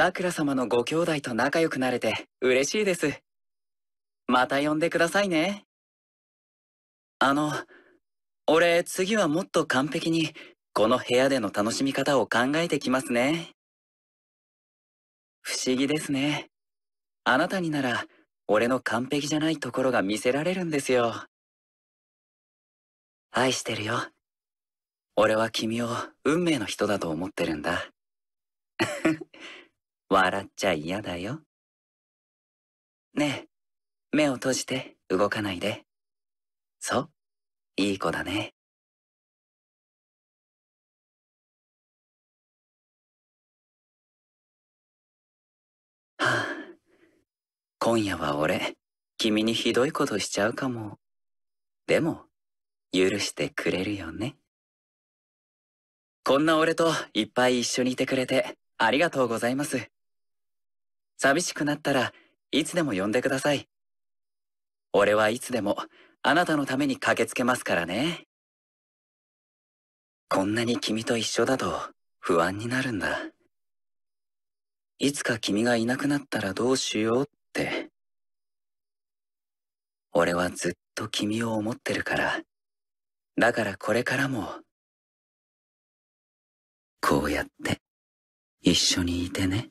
ラクラ様のご兄弟と仲良くなれて嬉しいです。また呼んでくださいね。あの、俺次はもっと完璧にこの部屋での楽しみ方を考えてきますね。不思議ですね。あなたになら俺の完璧じゃないところが見せられるんですよ。愛してるよ。俺は君を運命の人だと思ってるんだ。笑っちゃ嫌だよ。ねえ、目を閉じて動かないで。そう、いい子だね。はあ、今夜は俺、君にひどいことしちゃうかも。でも、許してくれるよね。こんな俺といっぱい一緒にいてくれてありがとうございます。寂しくなったらいつでも呼んでください。俺はいつでもあなたのために駆けつけますからね。こんなに君と一緒だと不安になるんだ。いつか君がいなくなったらどうしようって。俺はずっと君を思ってるから。だからこれからも。こうやって一緒にいてね。